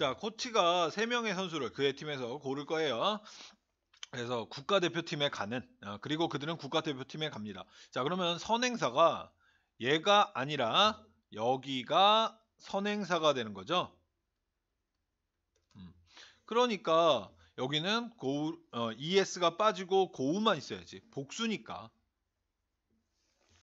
자, 코치가 3명의 선수를 그의 팀에서 고를 거예요. 그래서 국가대표팀에 가는, 아, 그리고 그들은 국가대표팀에 갑니다. 자, 그러면 선행사가 얘가 아니라 여기가 선행사가 되는 거죠. 음. 그러니까 여기는 고우, 어, ES가 빠지고 고우만 있어야지. 복수니까.